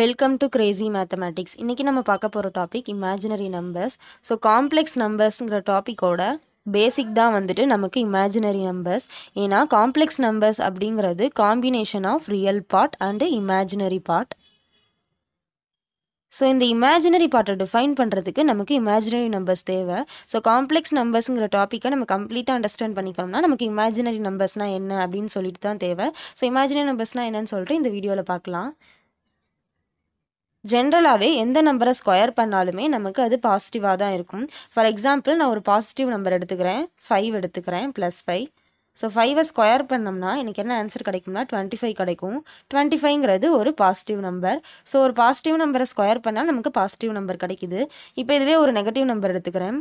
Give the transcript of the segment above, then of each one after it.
welcome to Crazy mathematics இன்றைக்கி நம்ம பார்க்க போகிற topic imaginary numbers so complex நம்பர்ஸுங்கிற டாப்பிக்கோட பேசிக் தான் வந்துட்டு நமக்கு இமேஜினரி நம்பர்ஸ் ஏன்னா காம்ப்ளெக்ஸ் நம்பர்ஸ் அப்படிங்கிறது combination of real part and imaginary part so இந்த இமேஜினரி பார்ட்டை டிஃபைன் பண்ணுறதுக்கு நமக்கு இமேஜினரி நம்பர்ஸ் தேவை ஸோ காம்ப்ளெக்ஸ் நம்பர்ஸுங்கிற டாப்பிக்கை நம்ம கம்ப்ளீட்டாக அண்டர்ஸ்டாண்ட் பண்ணிக்கணும்னா நமக்கு இமேஜினரி நம்பர்ஸ்னால் என்ன அப்படின்னு சொல்லிட்டு தான் தேவை ஸோ இமேஜினரி நம்பர்ஸ்னால் என்னன்னு சொல்லிட்டு இந்த வீடியோவில் பார்க்கலாம் ஜென்ரலாகவே எந்த நம்பரை ஸ்கொயர் பண்ணாலுமே நமக்கு அது பாசிட்டிவாக தான் இருக்கும் ஃபார் எக்ஸாம்பிள் நான் ஒரு பாசிட்டிவ் நம்பர் எடுத்துக்கிறேன் ஃபைவ் எடுத்துக்கிறேன் ப்ளஸ் ஃபைவ் ஸோ ஃபைவை ஸ்கொயர் பண்ணோம்னா எனக்கு என்ன ஆன்சர் கிடைக்கும்னா டுவெண்ட்டி ஃபைவ் கிடைக்கும் டுவெண்ட்டி ஃபைவ்ங்கிறது ஒரு பாசிட்டிவ் நம்பர் ஸோ ஒரு பாசிட்டிவ் நம்பரை ஸ்கொயர் பண்ணால் நமக்கு பாசிட்டிவ் நம்பர் கிடைக்குது இப்போ இதுவே ஒரு நெகட்டிவ் நம்பர் எடுத்துக்கிறேன்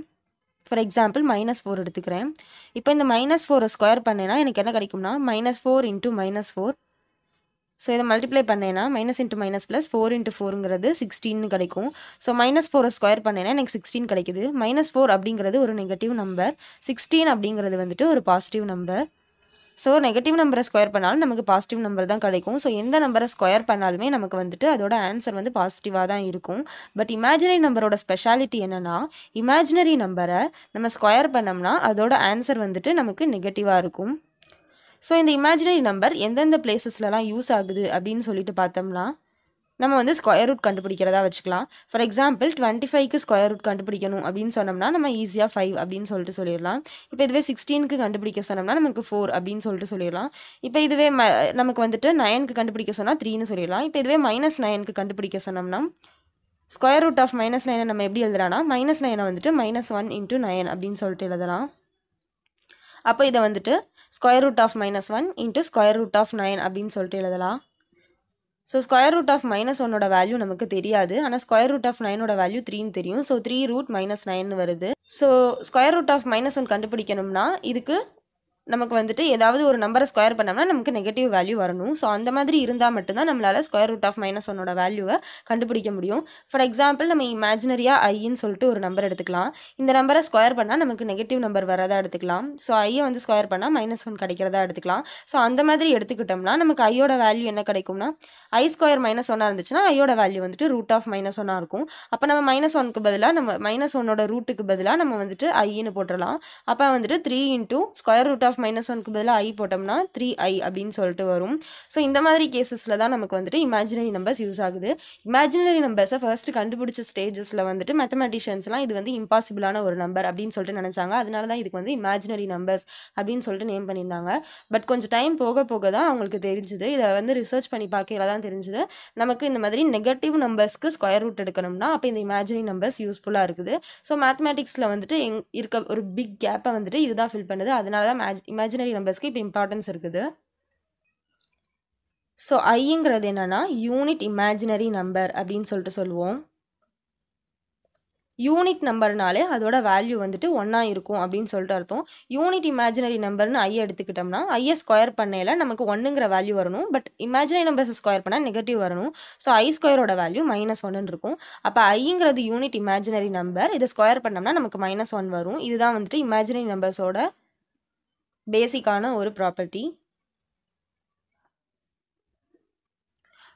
ஃபார் எக்ஸாம்பிள் மைனஸ் ஃபோர் எடுத்துக்கிறேன் இப்போ இந்த மைனஸ் ஃபோரை ஸ்கொயர் பண்ணேன்னா எனக்கு என்ன கிடைக்கும்னா minus four into minus four so இதை மல்டிப்ளை பண்ணேன்னா minus into minus plus four into ஃபோருங்கிறது சிக்ஸ்டீன் கிடைக்கும் ஸோ மைனஸ் ஃபோரை ஸ்கொயர் பண்ணேன்னா எனக்கு சிக்ஸ்டீன் கிடைக்குது மைனஸ் ஃபோர் அப்படிங்கிறது ஒரு நெகட்டிவ் நம்பர் சிக்ஸ்டீன் அப்படிங்கிறது வந்துட்டு ஒரு பாசிட்டிவ் நம்பர் ஸோ நெகட்டிவ் நம்பரை ஸ்கொயர் பண்ணாலும் நமக்கு பாசிட்டிவ் நம்பர் தான் கிடைக்கும் ஸோ எந்த நம்பரை ஸ்கொயர் பண்ணாலுமே நமக்கு வந்துட்டு அதோட ஆன்சர் வந்து பாசிட்டிவாக தான் இருக்கும் பட் இமேஜினரி நம்பரோட ஸ்பெஷாலிட்டி என்னென்னா இமேஜினரி நம்பரை நம்ம ஸ்கொயர் பண்ணோம்னா அதோட ஆன்சர் வந்துட்டு நமக்கு நெகட்டிவாக இருக்கும் ஸோ இந்த இமேஜினரி நம்பர் எந்தெந்த பிளேசஸ்லலாம் யூஸ் ஆகுது அப்படின்னு சொல்லிட்டு பார்த்தோம்னா நம்ம வந்து ஸ்கொயர் ரூட் கண்டுபிடிக்கிறதா வச்சுக்கலாம் ஃபார் எக்ஸாம்பிள் டுவெண்ட்டி ஃபைவ்க்கு ஸ்கொயர் ரூட் கண்டுபிடிக்கணும் அப்படின்னு சொன்னோம்னா நம்ம ஈஸியாக ஃபைவ் அப்படின்னு சொல்லிட்டு சொல்லிடலாம் இப்போ இதுவே சிக்ஸ்டீனுக்கு கண்டுபிடிக்க சொன்னோம்னா நமக்கு ஃபோர் அப்படின்னு சொல்லிட்டு சொல்லிடலாம் இப்போ இதுவே ம நமக்கு வந்துட்டு நயனுக்கு கண்டுபிடிக்க சொன்னால் த்ரீன்னு சொல்லிடலாம் இப்போ இதுவே மைனஸ் நயனுக்கு கண்டுபிடிக்க சொன்னோம்னா ஸ்கொயர் ரூட் ஆஃப் மைனஸ் நைனை நம்ம எப்படி எழுதுறானா மைனஸ் நைனை வந்துட்டு மைனஸ் ஒன் இன்ட்டு நயன் அப்படின்னு சொல்லிட்டு எழுதலாம் அப்போ இதை வந்துட்டு square root of minus one into square root of nine அப்படின்னு சொல்லிட்டு எழுதலாம் so square root of minus ஒன்னோட வேல்யூ நமக்கு தெரியாது ஆனால் ஸ்கொயர் ரூட் ஆஃப் நைனோட வேல்யூ த்ரீன்னு தெரியும் so three root minus nine வருது so square root of minus one கண்டுபிடிக்கணும்னா இதுக்கு நமக்கு வந்துட்டு ஏதாவது ஒரு நம்பரை ஸ்கொயர் பண்ணோம்னா நமக்கு நெகட்டிவ் வேல்யூ வரணும் ஸோ அந்த மாதிரி இருந்தால் மட்டும்தான் நம்மளால் ஸ்கொயர் ரூட் ஆஃப் மைனஸ் ஒன்னோட வேல்யூவை கண்டுபிடிக்க முடியும் ஃபார் எக்ஸாம்பிள் நம்ம இமேஜினரியாக ஐன்னு சொல்லிட்டு ஒரு நம்பர் எடுத்துக்கலாம் இந்த நம்பரை ஸ்கொயர் பண்ணால் நமக்கு நெகட்டிவ் நம்பர் வரதா எடுத்துக்கலாம் ஸோ ஐயை வந்து ஸ்கொயர் பண்ணால் மைனஸ் ஒன் கிடைக்கிறதா எடுத்துக்கலாம் ஸோ அந்த மாதிரி எடுத்துக்கிட்டோம்னா நமக்கு ஐயோட வேல்யூ என்ன கிடைக்கும்னா ஐ ஸ்கொயர் மைனஸ் ஒன்னாக இருந்துச்சுன்னா ஐயோட வேல்யூ வந்துட்டு ரூட் ஆஃப் மைனஸ் ஒன்னாக இருக்கும் அப்போ நம்ம மைனஸ் ஒன்க்கு பதிலாக நம்ம மைனஸ் ஒன்னோட ரூட்டுக்கு பதிலாக நம்ம வந்துட்டு ஐன்னு போட்டுடலாம் அப்போ வந்துட்டு three into square root of of minus ஒன்க்கு பதிலாக ஐ போட்டோம்னா த்ரீ ஐ அப்படின்னு சொல்லிட்டு வரும் ஸோ இந்த மாதிரி கேசஸில் தான் நமக்கு வந்துட்டு இமேஜினரி நம்பர்ஸ் யூஸ் ஆகுது இமேஜினரி நம்பர்ஸை ஃபர்ஸ்ட் கண்டுபிடிச்ச ஸ்டேஜஸில் வந்துட்டு மேத்தமெட்டிஷியன்ஸ்லாம் இது வந்து இம்பாசிபிளான ஒரு நம்பர் அப்படின்னு சொல்லிட்டு நினச்சாங்க அதனால தான் இதுக்கு வந்து இமேஜினரி நம்பர்ஸ் அப்படின்னு சொல்லிட்டு நேம் பண்ணியிருந்தாங்க பட் கொஞ்சம் டைம் போக போக தான் அவங்களுக்கு தெரிஞ்சுது இதை வந்து ரிசர்ச் பண்ணி பார்க்கையில தான் தெரிஞ்சுது நமக்கு இந்த மாதிரி நெகட்டிவ் நம்பர்ஸ்க்கு ஸ்கொயர் ரூட் எடுக்கணும்னா அப்போ இந்த இமேஜினரி நம்பர்ஸ் யூஸ்ஃபுல்லாக இருக்குது ஸோ மேத்தமெட்டிக்ஸில் வந்துட்டு எங் இருக்க ஒரு பிக் கேப்பை வந்துட்டு இதுதான் ஃபில் பண்ணுது அதனால தான் மேஜ் இமேஜினரி நம்பர்ஸ்க்கு இப்போ இம்பார்ட்டன்ஸ் இருக்குது ஸோ ஐங்கிறது என்னென்னா யூனிட் இமேஜினரி நம்பர் அப்படின்னு சொல்லிட்டு சொல்லுவோம் யூனிட் நம்பர்னாலே அதோட வேல்யூ வந்துட்டு ஒன்றா இருக்கும் அப்படின்னு சொல்லிட்டு அர்த்தம் யூனிட் இமேஜினரி நம்பர்னு ஐ எடுத்துக்கிட்டோம்னா ஐயை ஸ்கொயர் பண்ணையில் நமக்கு ஒன்றுங்கிற வேல்யூ வரணும் பட் இமேஜினரி நம்பர்ஸ் ஸ்கொயர் பண்ணால் நெகட்டிவ் வரணும் ஸோ ஐ ஸ்கொயரோட வேல்யூ மைனஸ் ஒன்னு இருக்கும் அப்போ ஐங்கிறது யூனிட் இமேஜினரி நம்பர் இதை ஸ்கொயர் பண்ணோம்னா நமக்கு மைனஸ் ஒன் வரும் இதுதான் வந்துட்டு இமேஜினரி நம்பர்ஸோட பேசிக்கான ஒரு property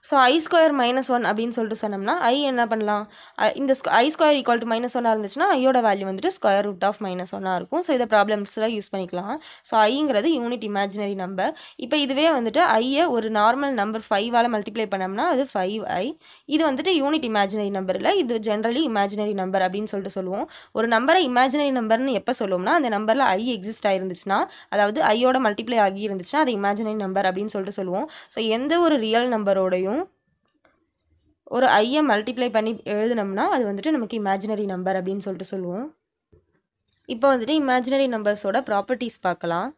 so I square minus one அப்படின்னு சொல்லிட்டு சொன்னோம்னா ஐ என்ன பண்ணலாம் இந்த I square equal to minus ஒன்னாக இருந்துச்சுன்னா ஐயோட வேல்யூ வந்துட்டு ஸ்கொயர் ரூட் ஆஃப் மைனஸ் ஒன்னாக இருக்கும் ஸோ இதை ப்ராப்ளம்ஸில் யூஸ் பண்ணிக்கலாம் ஸோ ஐங்கிறது யூனிட் இமேஜினரி நம்பர் இப்போ இதுவே வந்துட்டு ஐயை ஒரு நார்மல் நம்பர் ஃபைவால் மல்டிப்ளை பண்ணோம்னா அது ஃபைவ் ஐ இது வந்துட்டு யூனிட் இமேஜினரி நம்பரில் இது ஜென்ரலி இமேஜினரி நம்பர் அப்படின்னு சொல்லிட்டு சொல்லுவோம் ஒரு நம்பரை இமேஜினரி நம்பர்னு எப்போ சொல்லுவோம்னா அந்த நம்பரில் ஐ எக்ஸிஸ்ட் ஆயிருந்துச்சுன்னா அதாவது ஐயோட மல்டிப்ளை ஆகி இருந்துச்சுன்னா அது இமேஜினரி நம்பர் அப்படின்னு சொல்லிட்டு சொல்லுவோம் ஸோ எந்த ஒரு ரியல் நம்பரோடையும் ஒரு ஐயை மல்டிப்ளை பண்ணி எழுதுனோம்னா அது வந்துட்டு நமக்கு இமேஜினரி நம்பர் அப்படின்னு சொல்லிட்டு சொல்லுவோம் இப்போ வந்துட்டு இமேஜினரி நம்பர்ஸோட ப்ராப்பர்ட்டிஸ் பார்க்கலாம்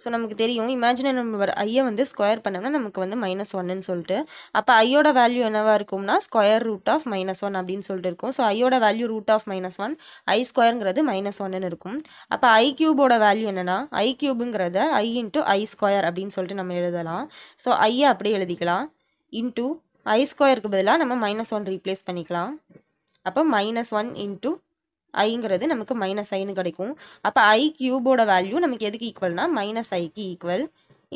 ஸோ நமக்கு தெரியும் இமேஜினரி நம்பர் ஐயை வந்து ஸ்கொயர் பண்ணோம்னா நமக்கு வந்து மைனஸ் ஒன்னுன்னு சொல்லிட்டு அப்போ ஐயோட வேல்யூ என்னவாக இருக்கும்னா square root of minus one அப்படின்னு சொல்லிட்டு இருக்கும் ஸோ ஐயோட value root of minus one I ஸ்கொயருங்கிறது மைனஸ் ஒன்னு இருக்கும் அப்போ ஐ கியூபோட வேல்யூ என்னென்னா ஐ கியூபுங்கிறத ஐ இன்ட்டு ஐ ஸ்கொயர் அப்படின்னு சொல்லிட்டு நம்ம எழுதலாம் ஸோ ஐயை அப்படியே எழுதிக்கலாம் இன்ட்டு ஐ ஸ்கொயருக்கு பதிலாக நம்ம மைனஸ் ஒன் ரீப்ளேஸ் பண்ணிக்கலாம் அப்போ மைனஸ் ஒன் இன்ட்டு ஐங்கிறது நமக்கு மைனஸ் ஐன்னு கிடைக்கும் அப்போ ஐ கியூபோட வேல்யூ நமக்கு எதுக்கு ஈக்குவல்னால் மைனஸ் ஐக்கு ஈக்குவல்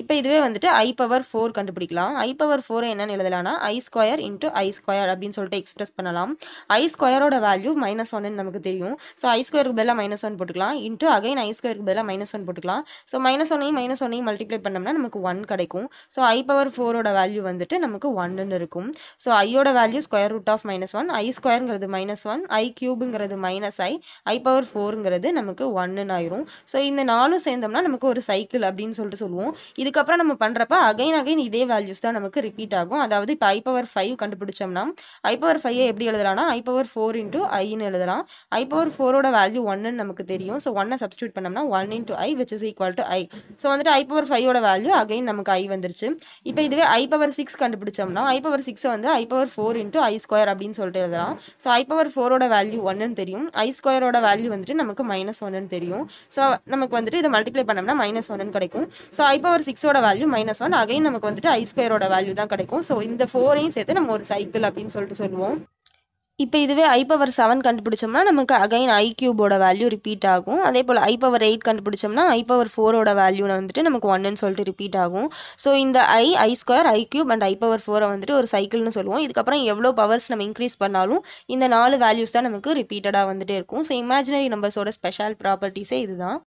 இப்போ இதுவே வந்துட்டு ஐ பவர் ஃபோர் கண்டுபிடிக்கலாம் ஐ பவர் ஃபோரை என்னென்னு எழுதலாம்னா I square into I square அப்படின்னு சொல்லிட்டு எக்ஸ்பிரஸ் பண்ணலாம் ஐ ஸ்கொயரோட வேல்யூ மைனஸ் ஒன்னு நமக்கு தெரியும் ஸோ ஐ ஸ்கொயருக்கு பதிலாக மைனஸ் ஒன் போட்டுக்கலாம் இன்ட்டு அகைன் ஐ ஸ்கொயருக்கு பதிலாக மைனஸ் ஒன் போட்டுக்கலாம் ஸோ மைனஸ் ஒன்னையும் மைனஸ் ஒன்னையும் மல்டிப்ளை பண்ணோம்னா நமக்கு ஒன் கிடைக்கும் ஸோ ஐ பவர் ஃபோரோட வேல்யூ வந்துட்டு நமக்கு ஒன்னுன்னு இருக்கும் ஸோ ஐயோட value square root of minus one I ஸ்கொயருங்கிறது மைனஸ் ஒன் ஐ கியூபுங்கிறது மைனஸ் ஐ ஐ பவர் ஃபோருங்கிறது நமக்கு ஒன்னுன்னு ஆயிரும் ஸோ இந்த நாலும் சேர்ந்தோம்னா நமக்கு ஒரு சைக்கிள் அப்படின்னு சொல்லிட்டு சொல்லுவோம் இதுக்கப்புறம் நம்ம பண்ணுறப்ப அகைன் அகைன் இதே வேல்யூஸ் தான் நமக்கு ரிப்பீட் ஆகும் அதாவது இப்போ ஐ பவர் ஃபைவ் கண்டுபிடிச்சோம்னா ஐ பவர் ஃபைவ் எப்படி எழுதலாம்னா ஐ பவர் ஃபோர் இன்ட்டு ஐன்னு எழுதலாம் ஐ பவர் ஃபோரோட வேல்யூ ஒன்னு நமக்கு தெரியும் ஸோ ஒன்னை சப்ஸ்டியூட் பண்ணோம்னா one into I which is equal to I so வந்துட்டு ஐ பவர் ஃபைவோட வேல்யூ அகைன் நமக்கு ஐ வந்துருச்சு இப்போ இதுவே ஐ பவர் சிக்ஸ் கண்டுபிடிச்சோம்னா ஐ பவர் சிக்ஸை வந்து I power four into I square அப்படின்னு சொல்லிட்டு எழுதலாம் ஸோ ஐ பவர் ஃபோரோட வேல்யூ ஒன்னு தெரியும் ஐ ஸ்கொயரோட வேல்யூ வந்துட்டு நமக்கு மைனஸ் ஒன்னுன்னு தெரியும் ஸோ நமக்கு வந்துட்டு இதை மல்டிப்ளை பண்ணோம்னா மைனஸ் ஒன்னு கிடைக்கும் ஸோ ஐ பவர் சிக்ஸ் சிக்ஸோட வேல்யூ மைனஸ் ஒன் அகைன் நமக்கு வந்துட்டு ஐ ஸ்கொயரோட வேல்யூ தான் கிடைக்கும் ஸோ இந்த ஃபோரையும் சேர்த்து நம்ம ஒரு சைக்கிள் அப்படின்னு சொல்லிட்டு சொல்லுவோம் இப்போ இதுவே ஐ பவர் செவன் கண்டுபிடிச்சோம்னா நமக்கு அகைன் ஐ கியூபோட வேல்யூ ரிப்பீட் ஆகும் அதே போல் ஐ பவர் எயிட் கண்டுபிடிச்சோம்னா ஐ பவர் ஃபோரோட வேல்யூ வந்துட்டு நமக்கு ஒன்னுன்னு சொல்லிட்டு ரிப்பீட் ஆகும் ஸோ இந்த I I square I cube and I power ஃபோரை வந்துட்டு ஒரு சைக்கிள்னு சொல்லுவோம் இதுக்கப்புறம் எவ்வளோ பவர்ஸ் நம்ம இன்க்ரீஸ் பண்ணாலும் இந்த நாலு வேல்யூஸ் தான் நமக்கு ரிப்பீட்டடாக வந்துட்டே இருக்கும் ஸோ இமேஜினரி நம்பர்ஸோட ஸ்பெஷல் ப்ராப்பர்ட்டிஸே இதுதான்